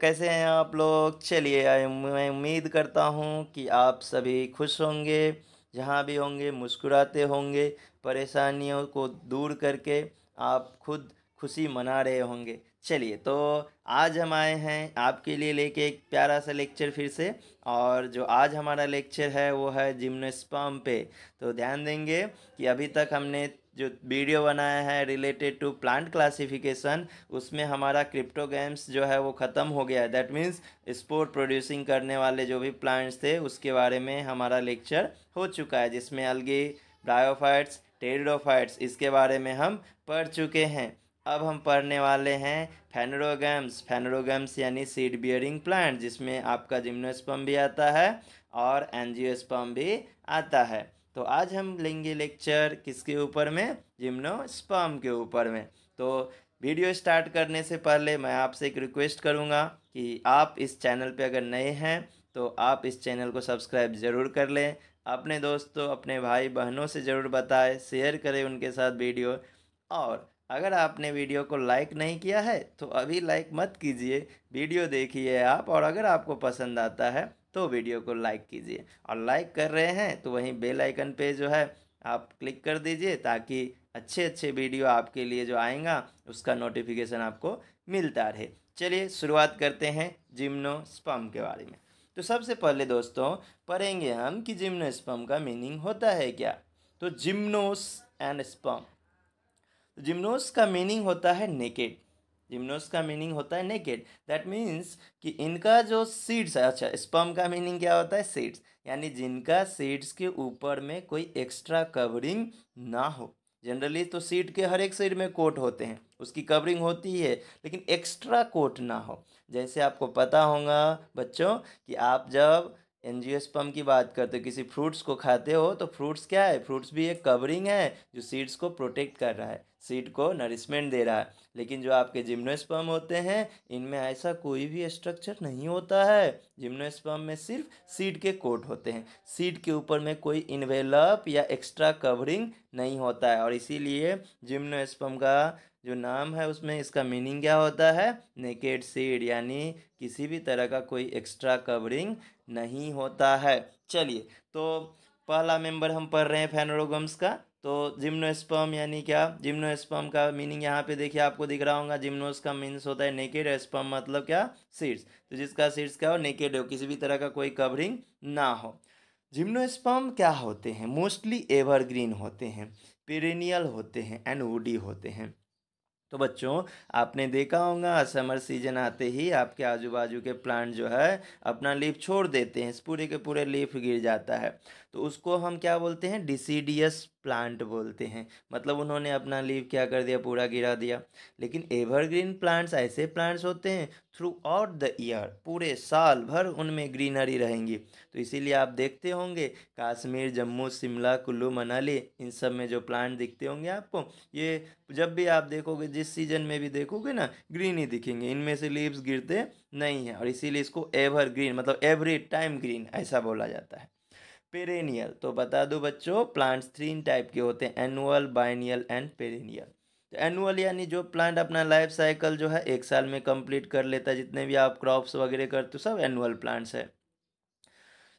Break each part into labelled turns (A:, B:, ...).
A: कैसे हैं आप लोग चलिए मैं उम्मीद करता हूँ कि आप सभी खुश होंगे जहाँ भी होंगे मुस्कुराते होंगे परेशानियों को दूर करके आप खुद खुशी मना रहे होंगे चलिए तो आज हम आए हैं आपके लिए लेके एक प्यारा सा लेक्चर फिर से और जो आज हमारा लेक्चर है वो है जिम्नस्पम पे तो ध्यान देंगे कि अभी तक हमने जो वीडियो बनाया है रिलेटेड टू प्लांट क्लासिफिकेशन उसमें हमारा क्रिप्टो गेम्स जो है वो ख़त्म हो गया है दैट मीन्स स्पोर्ट प्रोड्यूसिंग करने वाले जो भी प्लांट्स थे उसके बारे में हमारा लेक्चर हो चुका है जिसमें अलगे ब्रायोफाइट्स टेरिडोफाइट्स इसके बारे में हम पढ़ चुके हैं अब हम पढ़ने वाले हैं फेनरोगम्स फेनरोगम्स यानी सीड बियरिंग प्लांट जिसमें आपका जिम्नोस्पम भी आता है और एनजियोस्पम भी आता है तो आज हम लेंगे लेक्चर किसके ऊपर में जिम्नोस्पर्म के ऊपर में तो वीडियो स्टार्ट करने से पहले मैं आपसे एक रिक्वेस्ट करूँगा कि आप इस चैनल पे अगर नए हैं तो आप इस चैनल को सब्सक्राइब ज़रूर कर लें अपने दोस्तों अपने भाई बहनों से ज़रूर बताएं शेयर करें उनके साथ वीडियो और अगर आपने वीडियो को लाइक नहीं किया है तो अभी लाइक मत कीजिए वीडियो देखिए आप और अगर आपको पसंद आता है तो वीडियो को लाइक कीजिए और लाइक कर रहे हैं तो वहीं बेल आइकन पे जो है आप क्लिक कर दीजिए ताकि अच्छे अच्छे वीडियो आपके लिए जो आएगा उसका नोटिफिकेशन आपको मिलता रहे चलिए शुरुआत करते हैं जिम्नो स्पम के बारे में तो सबसे पहले दोस्तों पढ़ेंगे हम कि जिम्नो स्पम का मीनिंग होता है क्या तो जिम्नोस एंड स्पम जिम्नोस का मीनिंग होता है नेकेड जिम्नोस का मीनिंग होता है नेकेड दैट मीन्स कि इनका जो सीड्स है अच्छा स्पम का मीनिंग क्या होता है सीड्स यानी जिनका सीड्स के ऊपर में कोई एक्स्ट्रा कवरिंग ना हो जनरली तो सीड के हर एक सीड में कोट होते हैं उसकी कवरिंग होती है लेकिन एक्स्ट्रा कोट ना हो जैसे आपको पता होगा बच्चों कि आप जब स्पम की बात करते हो किसी फ्रूट्स को खाते हो तो फ्रूट्स क्या है फ्रूट्स भी एक कवरिंग है जो सीड्स को प्रोटेक्ट कर रहा है सीड को नरिशमेंट दे रहा है लेकिन जो आपके जिम्नोस्पर्म होते हैं इनमें ऐसा कोई भी स्ट्रक्चर नहीं होता है जिम्नोस्पर्म में सिर्फ सीड के कोट होते हैं सीड के ऊपर में कोई इन्वेलप या एक्स्ट्रा कवरिंग नहीं होता है और इसीलिए जिम्नोस्पर्म का जो नाम है उसमें इसका मीनिंग क्या होता है नेकेड सीड यानी किसी भी तरह का कोई एक्स्ट्रा कवरिंग नहीं होता है चलिए तो पहला मेंबर हम पढ़ रहे हैं फैनोरोगम्स का तो जिम्नोस्पर्म यानी क्या जिम्नोस्पर्म का मीनिंग यहाँ पे देखिए आपको दिख रहा होगा जिम्नोस का मीन्स होता है नेकेड स्पर्म मतलब क्या सीड्स तो जिसका सीड्स क्या हो नेकेड हो किसी भी तरह का कोई कवरिंग ना हो जिम्नोस्पर्म क्या होते हैं मोस्टली एवरग्रीन होते हैं पेरेनियल होते हैं एंड वुडी होते हैं तो बच्चों आपने देखा होगा समर सीजन आते ही आपके आजू बाजू के प्लांट जो है अपना लीफ छोड़ देते हैं पूरे के पूरे लीफ गिर जाता है तो उसको हम क्या बोलते हैं डिसीडियस प्लांट बोलते हैं मतलब उन्होंने अपना लीव क्या कर दिया पूरा गिरा दिया लेकिन एवरग्रीन प्लांट्स ऐसे प्लांट्स होते हैं थ्रू आउट द ईयर पूरे साल भर उनमें ग्रीनरी रहेंगी तो इसीलिए आप देखते होंगे कश्मीर जम्मू शिमला कुल्लू मनाली इन सब में जो प्लांट दिखते होंगे आपको ये जब भी आप देखोगे जिस सीजन में भी देखोगे ना ग्रीन ही दिखेंगे इनमें से लीव्स गिरते नहीं हैं और इसीलिए इसको एवर ग्रीन मतलब एवरी टाइम ग्रीन ऐसा बोला जाता है पेरेनियल तो बता दो बच्चों प्लांट्स तीन टाइप के होते हैं एनुअल बाइनियल एंड पेरेनियल तो एनुअल यानी जो प्लांट अपना लाइफ साइकिल जो है एक साल में कंप्लीट कर लेता है जितने भी आप क्रॉप्स वगैरह करते हो सब एनुअल प्लांट्स है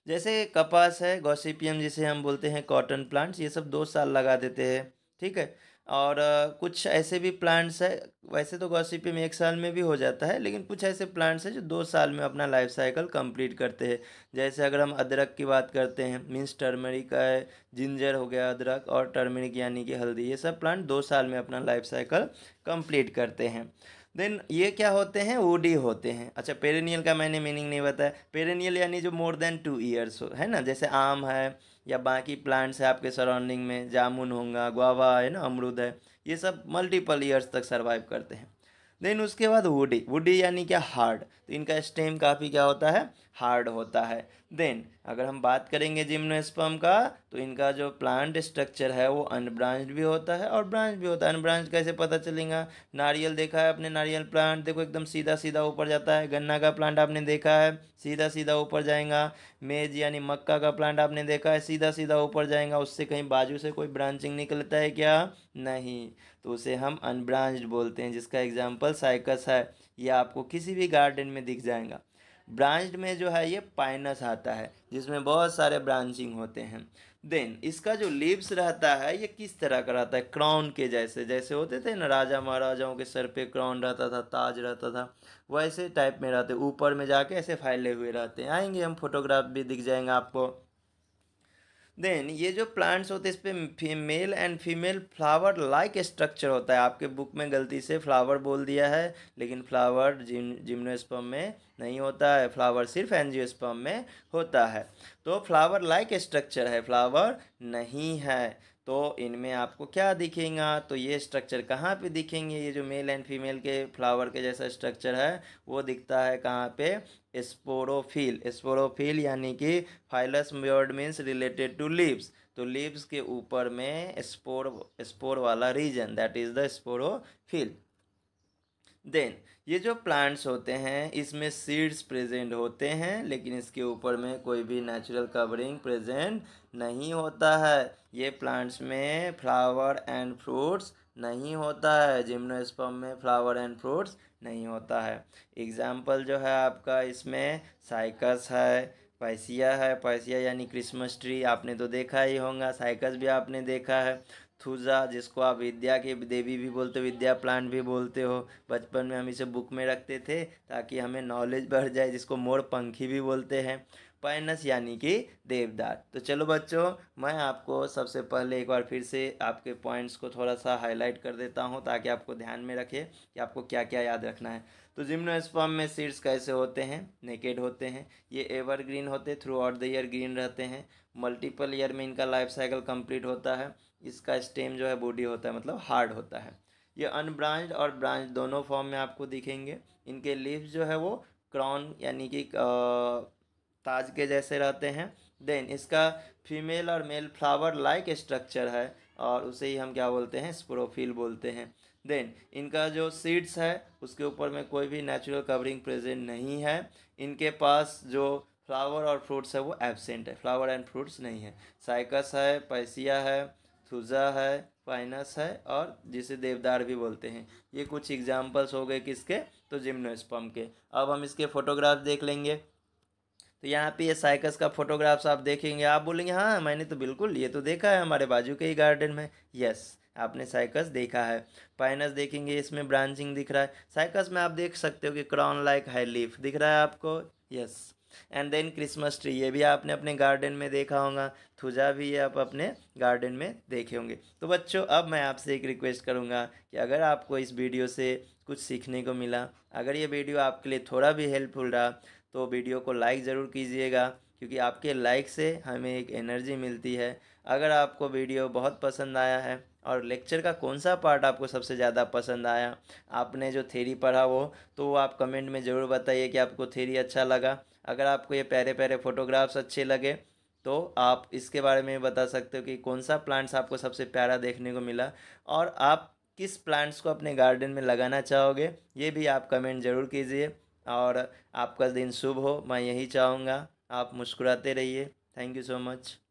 A: जैसे कपास है गॉसिपियम जिसे हम बोलते हैं कॉटन प्लांट्स ये सब दो साल लगा देते हैं ठीक है और कुछ ऐसे भी प्लांट्स है वैसे तो गॉसिपियम एक साल में भी हो जाता है लेकिन कुछ ऐसे प्लांट्स हैं जो दो साल में अपना लाइफ साइकिल कंप्लीट करते हैं जैसे अगर हम अदरक की बात करते हैं मीन्स टर्मरिक है जिंजर हो गया अदरक और टर्मरिक यानी कि हल्दी ये सब प्लांट दो साल में अपना लाइफ साइकिल कंप्लीट करते हैं देन ये क्या होते हैं ओडी होते हैं अच्छा पेरेनियल का मैंने मीनिंग नहीं बताया पेरेनियल यानी जो मोर देन टू ईयर्स हो है ना जैसे आम है या बाकी प्लांट्स है आपके सराउंडिंग में जामुन होंगे गुआवा है ना अमरूद है ये सब मल्टीपल ईयर्स तक सर्वाइव करते हैं देन उसके बाद वुडी वुडी यानी क्या हार्ड तो इनका स्टेम काफ़ी क्या होता है हार्ड होता है देन अगर हम बात करेंगे जिम्नोस्पर्म का तो इनका जो प्लांट स्ट्रक्चर है वो अनब्रांच्ड भी होता है और ब्रांच भी होता है अनब्रांच कैसे पता चलेगा नारियल देखा है अपने नारियल प्लांट देखो एकदम सीधा सीधा ऊपर जाता है गन्ना का प्लांट आपने देखा है सीधा सीधा ऊपर जाएगा मेज यानी मक्का का प्लांट आपने देखा है सीधा सीधा ऊपर जाएगा उससे कहीं बाजू से कोई ब्रांचिंग निकलता है क्या नहीं तो उसे हम अनब्रांच्ड बोलते हैं जिसका एग्जाम्पल साइकस है ये आपको किसी भी गार्डन में दिख जाएगा ब्रांच में जो है ये पाइनस आता है जिसमें बहुत सारे ब्रांचिंग होते हैं देन इसका जो लिप्स रहता है ये किस तरह का रहता है क्राउन के जैसे जैसे होते थे ना राजा महाराजाओं के सर पे क्राउन रहता था ताज रहता था वैसे टाइप में रहते ऊपर में जाके ऐसे फैले हुए रहते हैं आएंगे हम फोटोग्राफ भी दिख जाएंगे आपको देन ये जो प्लांट्स होते हैं इस पर male and female flower like structure होता है आपके बुक में गलती से फ्लावर बोल दिया है लेकिन फ्लावर जिम जिम्नोस्पम में नहीं होता है फ्लावर सिर्फ एनजियोस्पम में होता है तो फ्लावर लाइक स्ट्रक्चर है फ्लावर नहीं है तो इनमें आपको क्या दिखेगा तो ये स्ट्रक्चर कहाँ पे दिखेंगे ये जो मेल एंड फीमेल के फ्लावर के जैसा स्ट्रक्चर है वो दिखता है कहाँ पे स्पोरोफिल स्पोरोफिल यानी कि phyllous word means related to lips तो लीव्स के ऊपर में स्पोर स्पोर वाला region that is the sporophyll then ये जो प्लांट्स होते हैं इसमें सीड्स प्रेजेंट होते हैं लेकिन इसके ऊपर में कोई भी नेचुरल कवरिंग प्रेजेंट नहीं होता है ये प्लांट्स में फ्लावर एंड फ्रूट्स नहीं होता है जिम्नोस्पर्म में फ्लावर एंड फ्रूट्स नहीं होता है एग्जाम्पल जो है आपका इसमें साइकस है पैसिया है पैसिया यानी क्रिसमस ट्री आपने तो देखा ही होगा साइकस भी आपने देखा है थूजा जिसको आप विद्या के देवी भी बोलते हो विद्या प्लांट भी बोलते हो बचपन में हम इसे बुक में रखते थे ताकि हमें नॉलेज बढ़ जाए जिसको मोर पंखी भी बोलते हैं पैनस यानी कि देवदार तो चलो बच्चों मैं आपको सबसे पहले एक बार फिर से आपके पॉइंट्स को थोड़ा सा हाईलाइट कर देता हूँ ताकि आपको ध्यान में रखे कि आपको क्या क्या याद रखना है तो जिम्नोस्पर्म में सीड्स कैसे होते हैं नेकेड होते हैं ये एवर ग्रीन होते throughout the year green रहते हैं मल्टीपल ईयर में इनका लाइफ साइकिल कंप्लीट होता है इसका स्टेम जो है बॉडी होता है मतलब हार्ड होता है ये अनब्रांच और ब्रांच दोनों फॉर्म में आपको दिखेंगे इनके लीव जो है वो क्राउन यानी कि ताज के जैसे रहते हैं देन इसका फीमेल और मेल फ्लावर लाइक स्ट्रक्चर है और उसे ही हम क्या बोलते हैं स्प्रोफिल बोलते हैं देन इनका जो सीड्स है उसके ऊपर में कोई भी नेचुरल कवरिंग प्रेजेंट नहीं है इनके पास जो फ्लावर और फ्रूट्स है वो एबसेंट है फ्लावर एंड फ्रूट्स नहीं है साइकस है पैसिया है सुजा है पाइनस है और जिसे देवदार भी बोलते हैं ये कुछ एग्जाम्पल्स हो गए किसके तो जिम्नोस्पम के अब हम इसके फोटोग्राफ देख लेंगे तो यहाँ पे ये साइकस का फोटोग्राफ्स आप देखेंगे आप बोलेंगे हाँ मैंने तो बिल्कुल ये तो देखा है हमारे बाजू के ही गार्डन में यस आपने साइकस देखा है पाइनस देखेंगे इसमें ब्रांचिंग दिख रहा है साइकस में आप देख सकते हो कि क्रॉन लाइक है लीफ दिख रहा है आपको yes and then Christmas tree ये भी आपने अपने गार्डन में देखा होगा थुजा भी आप अपने गार्डन में देखे होंगे तो बच्चों अब मैं आपसे एक रिक्वेस्ट करूँगा कि अगर आपको इस वीडियो से कुछ सीखने को मिला अगर ये वीडियो आपके लिए थोड़ा भी हेल्पफुल रहा तो वीडियो को लाइक ज़रूर कीजिएगा क्योंकि आपके लाइक से हमें एक एनर्जी मिलती है अगर आपको वीडियो बहुत पसंद आया है और लेक्चर का कौन सा पार्ट आपको सबसे ज़्यादा पसंद आया आपने जो थेरी पढ़ा वो तो वो आप कमेंट में ज़रूर बताइए कि आपको थेरी अच्छा लगा अगर आपको ये प्यारे प्यारे फोटोग्राफ्स अच्छे लगे तो आप इसके बारे में बता सकते हो कि कौन सा प्लांट्स आपको सबसे प्यारा देखने को मिला और आप किस प्लांट्स को अपने गार्डन में लगाना चाहोगे ये भी आप कमेंट ज़रूर कीजिए और आपका दिन शुभ हो मैं यही चाहूँगा आप मुस्कुराते रहिए थैंक यू सो मच